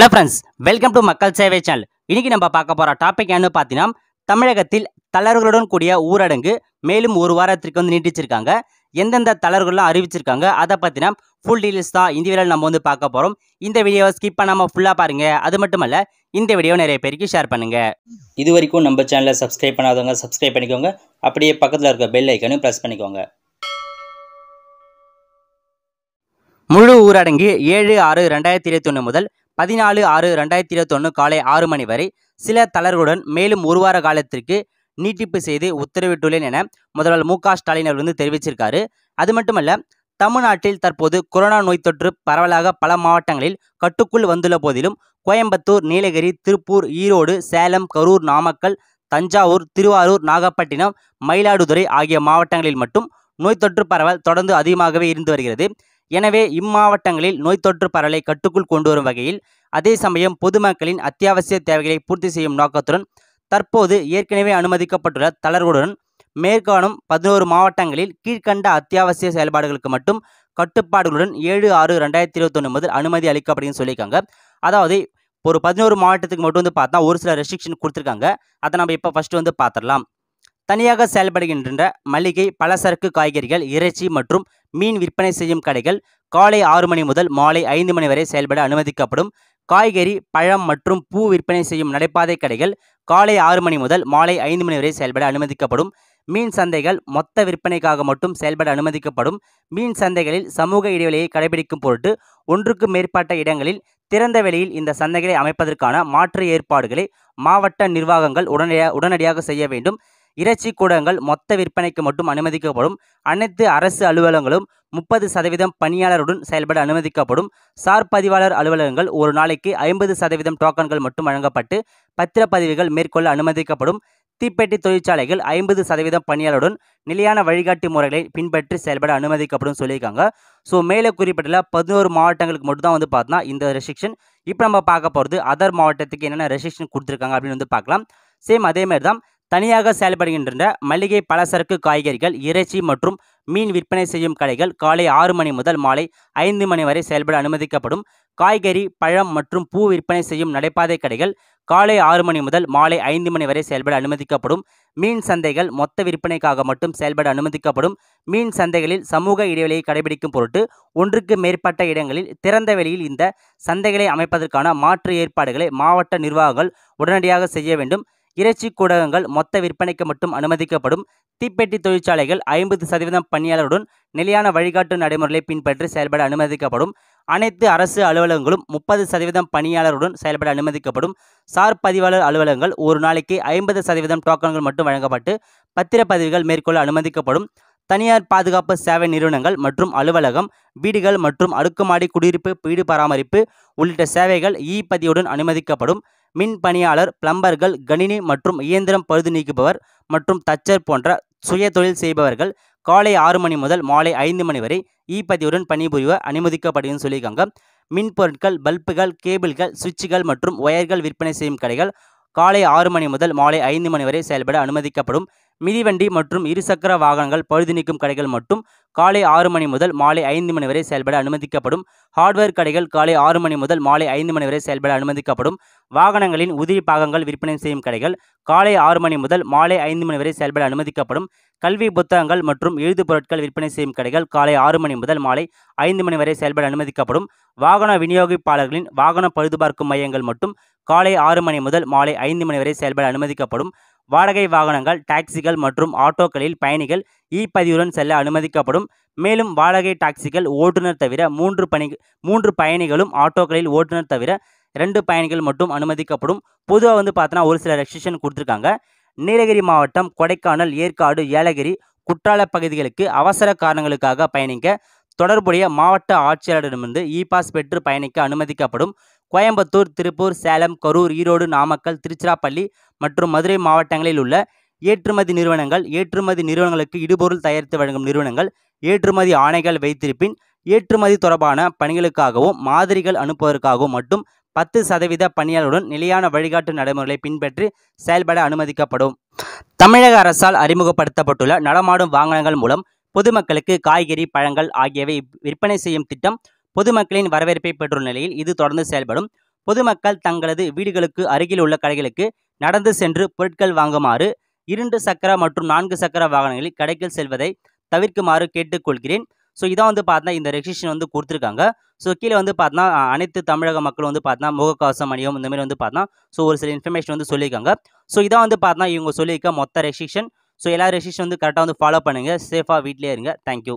hello friends welcome to மக்கள் சேவை channel இன்றைக்கி நம்ம பார்க்க போகிற டாபிக் என்னன்னு பார்த்தீங்கன்னா தமிழகத்தில் தளர்களுடன் கூடிய ஊரடங்கு மேலும் ஒரு வாரத்திற்கு வந்து நீட்டிச்சிருக்காங்க எந்தெந்த தளர்கள்லாம் அறிவிச்சிருக்காங்க அதை பற்றினா ஃபுல் டீல்ஸ் தான் இந்த வீடியோவில் நம்ம வந்து பார்க்க போகிறோம் இந்த வீடியோவை ஸ்கிப் பண்ணாமல் ஃபுல்லாக பாருங்கள் அது மட்டும் இல்லை இந்த வீடியோவை நிறைய பேருக்கு ஷேர் பண்ணுங்கள் இது வரைக்கும் நம்ம சேனலை சப்ஸ்கிரைப் பண்ணாதவங்க சப்ஸ்கிரைப் பண்ணிக்கோங்க அப்படியே பக்கத்தில் இருக்க பெல் ஐக்கனையும் ப்ரெஸ் பண்ணிக்கோங்க முழு ஊரடங்கு ஏழு ஆறு ரெண்டாயிரத்தி இருபத்தி ஒன்று முதல் பதினாலு ஆறு ரெண்டாயிரத்தி இருபத்தொன்று காலை ஆறு மணி வரை சில தளர்களுடன் மேலும் ஒரு வார காலத்திற்கு நீட்டிப்பு செய்து உத்தரவிட்டுள்ளேன் என முதல்வர் மு க ஸ்டாலின் அவர் வந்து தெரிவிச்சிருக்காரு அது மட்டுமல்ல தமிழ்நாட்டில் தற்போது கொரோனா நோய் தொற்று பரவலாக பல மாவட்டங்களில் கட்டுக்குள் வந்துள்ள போதிலும் கோயம்புத்தூர் நீலகிரி திருப்பூர் ஈரோடு சேலம் கரூர் நாமக்கல் தஞ்சாவூர் திருவாரூர் நாகப்பட்டினம் மயிலாடுதுறை ஆகிய மாவட்டங்களில் மட்டும் நோய் தொற்று பரவல் தொடர்ந்து அதிகமாகவே இருந்து வருகிறது எனவே இம்மாவட்டங்களில் நோய் தொற்று பரவலை கட்டுக்குள் கொண்டு வரும் வகையில் அதே சமயம் பொதுமக்களின் அத்தியாவசிய தேவைகளை பூர்த்தி செய்யும் நோக்கத்துடன் தற்போது ஏற்கனவே அனுமதிக்கப்பட்டுள்ள தளர்வுடன் மேற்காணும் பதினோரு மாவட்டங்களில் கீழ்கண்ட அத்தியாவசிய செயல்பாடுகளுக்கு மட்டும் கட்டுப்பாடுகளுடன் ஏழு ஆறு ரெண்டாயிரத்தி இருபத்தொன்று முதல் அனுமதி அளிக்கப்படுதுன்னு சொல்லியிருக்காங்க அதாவது ஒரு பதினோரு மாவட்டத்துக்கு மட்டும் வந்து பார்த்தா ஒரு சில ரெஸ்ட்ரிக்ஷன் கொடுத்துருக்காங்க அதை நம்ம இப்போ ஃபஸ்ட்டு வந்து பார்த்துடலாம் தனியாக செயல்படுகின்ற மளிகை பலசரக்கு காய்கறிகள் இறைச்சி மற்றும் மீன் விற்பனை செய்யும் கடைகள் காலை ஆறு மணி முதல் மாலை ஐந்து மணி வரை செயல்பட அனுமதிக்கப்படும் காய்கறி பழம் மற்றும் பூ விற்பனை செய்யும் நடைபாதை கடைகள் காலை ஆறு மணி முதல் மாலை ஐந்து மணி வரை செயல்பட அனுமதிக்கப்படும் மீன் சந்தைகள் மொத்த விற்பனைக்காக மட்டும் செயல்பட அனுமதிக்கப்படும் மீன் சந்தைகளில் சமூக இடைவெளியை கடைபிடிக்கும் பொருட்டு ஒன்றுக்கு மேற்பட்ட இடங்களில் திறந்த வெளியில் இந்த சந்தைகளை அமைப்பதற்கான மாற்று ஏற்பாடுகளை மாவட்ட நிர்வாகங்கள் உடனடியாக உடனடியாக செய்ய வேண்டும் இறைச்சி கூடங்கள் மொத்த விற்பனைக்கு மட்டும் அனுமதிக்கப்படும் அனைத்து அரசு அலுவலகங்களும் முப்பது சதவீதம் பணியாளருடன் செயல்பட அனுமதிக்கப்படும் சார் பதிவாளர் அலுவலகங்கள் ஒரு நாளைக்கு ஐம்பது சதவீதம் டோக்கன்கள் மட்டும் வழங்கப்பட்டு பத்திரப்பதிவுகள் மேற்கொள்ள அனுமதிக்கப்படும் தீப்பெட்டி தொழிற்சாலைகள் ஐம்பது சதவீதம் பணியாளருடன் நிலையான வழிகாட்டு முறைகளை பின்பற்றி செயல்பட அனுமதிக்கப்படும் சொல்லியிருக்காங்க ஸோ மேலே குறிப்பிட்டுள்ள பதினோரு மாவட்டங்களுக்கு மட்டும் தான் வந்து பார்த்தா இந்த ரெஸ்ட்ரிக்ஷன் இப்போ நம்ம பார்க்க போகிறது அதர் மாவட்டத்துக்கு என்னென்ன ரெஸ்ட்ரிக்ஷன் கொடுத்துருக்காங்க அப்படின்னு வந்து பார்க்கலாம் சேம் அதேமாதிரி தான் தனியாக செயல்படுகின்ற மளிகை பலசரக்கு காய்கறிகள் இறைச்சி மற்றும் மீன் விற்பனை செய்யும் கடைகள் காலை ஆறு மணி முதல் மாலை ஐந்து மணி வரை செயல்பட அனுமதிக்கப்படும் காய்கறி பழம் மற்றும் பூ விற்பனை செய்யும் நடைபாதை கடைகள் காலை ஆறு மணி முதல் மாலை ஐந்து மணி வரை செயல்பட அனுமதிக்கப்படும் மீன் சந்தைகள் மொத்த விற்பனைக்காக மட்டும் செயல்பட அனுமதிக்கப்படும் மீன் சந்தைகளில் சமூக இடைவெளியை கடைபிடிக்கும் பொருட்டு ஒன்றுக்கு மேற்பட்ட இடங்களில் திறந்த வெளியில் இந்த சந்தைகளை அமைப்பதற்கான மாற்று ஏற்பாடுகளை மாவட்ட நிர்வாகங்கள் உடனடியாக செய்ய வேண்டும் இறைச்சி கூடகங்கள் மொத்த விற்பனைக்கு மட்டும் அனுமதிக்கப்படும் தீப்பெட்டி தொழிற்சாலைகள் ஐம்பது சதவீதம் பணியாளருடன் நிலையான வழிகாட்டு நடைமுறைகளை பின்பற்றி செயல்பட அனுமதிக்கப்படும் அனைத்து அரசு அலுவலகங்களும் முப்பது சதவீதம் பணியாளருடன் செயல்பட அனுமதிக்கப்படும் சார் பதிவாளர் அலுவலகங்கள் ஒரு நாளைக்கு ஐம்பது சதவீதம் டோக்கன்கள் மட்டும் வழங்கப்பட்டு பத்திரப்பதிவுகள் மேற்கொள்ள அனுமதிக்கப்படும் தனியார் பாதுகாப்பு சேவை நிறுவனங்கள் மற்றும் அலுவலகம் வீடுகள் மற்றும் அடுக்குமாடி குடியிருப்பு வீடு பராமரிப்பு உள்ளிட்ட சேவைகள் இ பதிவுடன் அனுமதிக்கப்படும் மின் பணியாளர் பிளம்பர்கள் கணினி மற்றும் இயந்திரம் பழுது நீக்குபவர் மற்றும் தச்சர் போன்ற சுய தொழில் செய்பவர்கள் காலை ஆறு மணி முதல் மாலை ஐந்து மணி வரை இ பதிவுடன் பணிபுரிய அனுமதிக்கப்படுதுன்னு சொல்லியிருக்காங்க மின் பொருட்கள் பல்புகள் கேபிள்கள் சுவிட்சுகள் மற்றும் ஒயர்கள் விற்பனை செய்யும் கடைகள் காலை ஆறு மணி முதல் மாலை ஐந்து மணி வரை செயல்பட அனுமதிக்கப்படும் மிதிவண்டி மற்றும் இருசக்கர வாகனங்கள் பழுது நீக்கும் கடைகள் மட்டும் காலை ஆறு மணி முதல் மாலை ஐந்து மணி வரை செயல்பட அனுமதிக்கப்படும் ஹார்ட்வேர் கடைகள் காலை ஆறு மணி முதல் மாலை ஐந்து மணி வரை செயல்பட அனுமதிக்கப்படும் வாகனங்களின் உதிரி பாகங்கள் விற்பனை செய்யும் கடைகள் காலை ஆறு மணி முதல் மாலை ஐந்து மணி வரை செயல்பட அனுமதிக்கப்படும் கல்வி புத்தகங்கள் மற்றும் எழுது பொருட்கள் விற்பனை செய்யும் கடைகள் காலை ஆறு மணி முதல் மாலை ஐந்து மணி வரை செயல்பட அனுமதிக்கப்படும் வாகன விநியோகிப்பாளர்களின் வாகன பழுதுபார்க்கும் மையங்கள் மட்டும் காலை ஆறு மணி முதல் மாலை ஐந்து மணி வரை செயல்பட அனுமதிக்கப்படும் வாடகை வாகனங்கள் டாக்ஸிகள் மற்றும் ஆட்டோக்களில் பயணிகள் இ பதிவுடன் செல்ல அனுமதிக்கப்படும் மேலும் வாடகை டாக்ஸிகள் ஓட்டுநர் தவிர மூன்று பணி மூன்று பயணிகளும் ஆட்டோக்களில் ஓட்டுநர் தவிர ரெண்டு பயணிகள் மட்டும் அனுமதிக்கப்படும் பொதுவாக வந்து பார்த்தோன்னா ஒரு சில ரெஸ்ட்ரிக்ஷன் கொடுத்துருக்காங்க நீலகிரி மாவட்டம் கொடைக்கானல் ஏற்காடு ஏலகிரி குற்றால பகுதிகளுக்கு அவசர காரணங்களுக்காக பயணிக்க தொடர்புடைய மாவட்ட ஆட்சியாளரிடமிருந்து இ பாஸ் பெற்று பயணிக்க அனுமதிக்கப்படும் கோயம்புத்தூர் திருப்பூர் சேலம் கரூர் ஈரோடு நாமக்கல் திருச்சிராப்பள்ளி மற்றும் மதுரை மாவட்டங்களில் உள்ள ஏற்றுமதி நிறுவனங்கள் ஏற்றுமதி நிறுவனங்களுக்கு இடுபொருள் தயாரித்து வழங்கும் நிறுவனங்கள் ஏற்றுமதி ஆணைகள் வைத்திருப்பின் ஏற்றுமதி தொடர்பான பணிகளுக்காகவும் மாதிரிகள் அனுப்புவதற்காகவும் மட்டும் பத்து சதவீத பணியாளருடன் நிலையான வழிகாட்டு நடைமுறைகளை பின்பற்றி செயல்பட அனுமதிக்கப்படும் தமிழக அரசால் அறிமுகப்படுத்தப்பட்டுள்ள நடமாடும் வாகனங்கள் மூலம் பொதுமக்களுக்கு காய்கறி பழங்கள் ஆகியவை விற்பனை செய்யும் திட்டம் பொதுமக்களின் வரவேற்பை பெற்றுள்ள நிலையில் இது தொடர்ந்து செயல்படும் பொதுமக்கள் தங்களது வீடுகளுக்கு அருகில் உள்ள கடைகளுக்கு நடந்து சென்று பொருட்கள் வாங்குமாறு இரண்டு சக்கர மற்றும் நான்கு சக்கர வாகனங்களில் கடைகள் செல்வதை தவிர்க்குமாறு கேட்டுக்கொள்கிறேன் ஸோ இதான் வந்து பார்த்தா இந்த ரெஜிஸ்ட்ரேஷன் வந்து கொடுத்துருக்காங்க ஸோ கீழே வந்து பார்த்தோம்னா அனைத்து தமிழக மக்கள் வந்து பார்த்தா முகக்கவசம் அணியும் இந்த மாதிரி வந்து பார்த்தா ஸோ ஒரு சில இன்ஃபர்மேஷன் வந்து சொல்லியிருக்காங்க ஸோ இதான் வந்து பார்த்தா இவங்க சொல்லியிருக்க மொத்த ரெஜிஸ்ட்ரேஷன் ஸோ எல்லா ரெஜிஸ்ட்ரேஷன் வந்து கரெக்டாக வந்து ஃபாலோ பண்ணுங்கள் சேஃபாக வீட்டிலே இருங்க தேங்க்யூ